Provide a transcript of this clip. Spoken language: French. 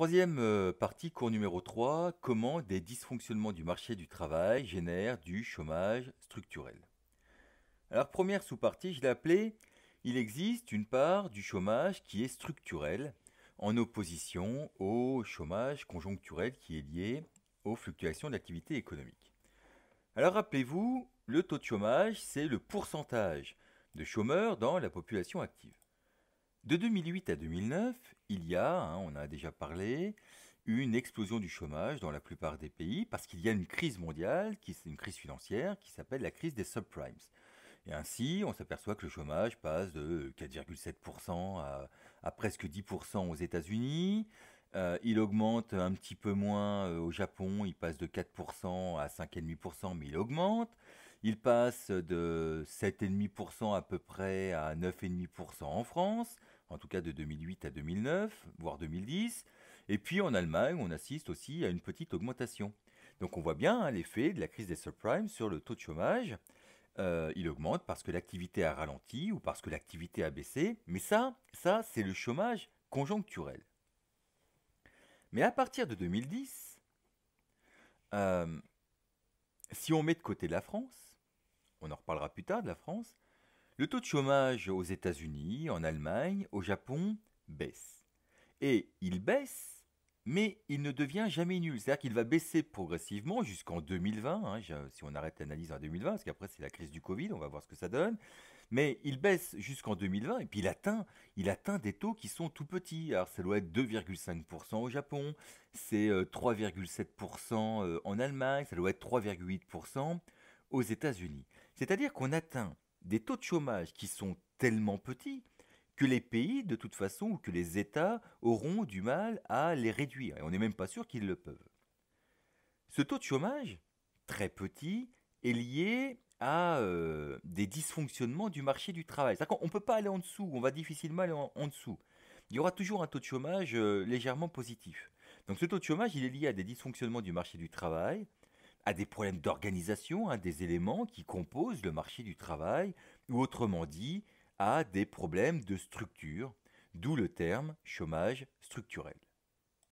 Troisième euh, partie, cours numéro 3, comment des dysfonctionnements du marché du travail génèrent du chômage structurel. Alors première sous-partie, je l'ai appelée Il existe une part du chômage qui est structurel, en opposition au chômage conjoncturel qui est lié aux fluctuations de l'activité économique. Alors rappelez-vous, le taux de chômage, c'est le pourcentage de chômeurs dans la population active. De 2008 à 2009, il y a, hein, on a déjà parlé, une explosion du chômage dans la plupart des pays parce qu'il y a une crise mondiale, qui, une crise financière, qui s'appelle la crise des subprimes. Et ainsi, on s'aperçoit que le chômage passe de 4,7% à, à, presque 10% aux États-Unis. Euh, il augmente un petit peu moins euh, au Japon, il passe de 4% à 5,5%, mais il augmente. Il passe de 7,5% à peu près à 9,5% en France, en tout cas de 2008 à 2009, voire 2010. Et puis en Allemagne, on assiste aussi à une petite augmentation. Donc on voit bien hein, l'effet de la crise des subprimes sur le taux de chômage. Euh, il augmente parce que l'activité a ralenti ou parce que l'activité a baissé. Mais ça, ça c'est le chômage conjoncturel. Mais à partir de 2010, euh, si on met de côté la France, on en reparlera plus tard de la France, le taux de chômage aux États-Unis, en Allemagne, au Japon baisse. Et il baisse, mais il ne devient jamais nul. C'est-à-dire qu'il va baisser progressivement jusqu'en 2020, hein, si on arrête l'analyse en 2020, parce qu'après c'est la crise du Covid, on va voir ce que ça donne. Mais il baisse jusqu'en 2020 et puis il atteint, il atteint des taux qui sont tout petits. Alors ça doit être 2,5% au Japon, c'est 3,7% euh, euh, en Allemagne, ça doit être 3,8% aux États-Unis. C'est-à-dire qu'on atteint des taux de chômage qui sont tellement petits que les pays, de toute façon, ou que les États auront du mal à les réduire. Et on n'est même pas sûr qu'ils le peuvent. Ce taux de chômage, très petit, est lié à euh, des dysfonctionnements du marché du travail. cest à ne peut pas aller en dessous, on va difficilement aller en, dessous. Il y aura toujours un taux de chômage euh, légèrement positif. Donc ce taux de chômage, il est lié à des dysfonctionnements du marché du travail, à des problèmes d'organisation, à hein, des éléments qui composent le marché du travail, ou autrement dit, à des problèmes de structure, d'où le terme chômage structurel.